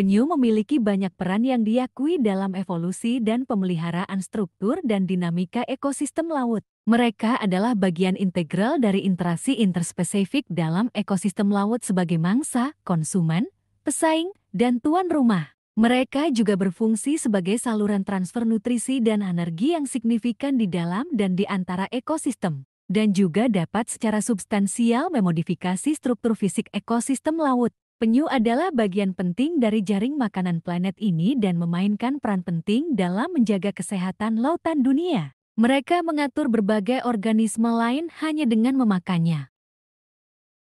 penyu memiliki banyak peran yang diakui dalam evolusi dan pemeliharaan struktur dan dinamika ekosistem laut. Mereka adalah bagian integral dari interaksi interspesifik dalam ekosistem laut sebagai mangsa, konsumen, pesaing, dan tuan rumah. Mereka juga berfungsi sebagai saluran transfer nutrisi dan energi yang signifikan di dalam dan di antara ekosistem, dan juga dapat secara substansial memodifikasi struktur fisik ekosistem laut. Penyu adalah bagian penting dari jaring makanan planet ini dan memainkan peran penting dalam menjaga kesehatan lautan dunia. Mereka mengatur berbagai organisme lain hanya dengan memakannya.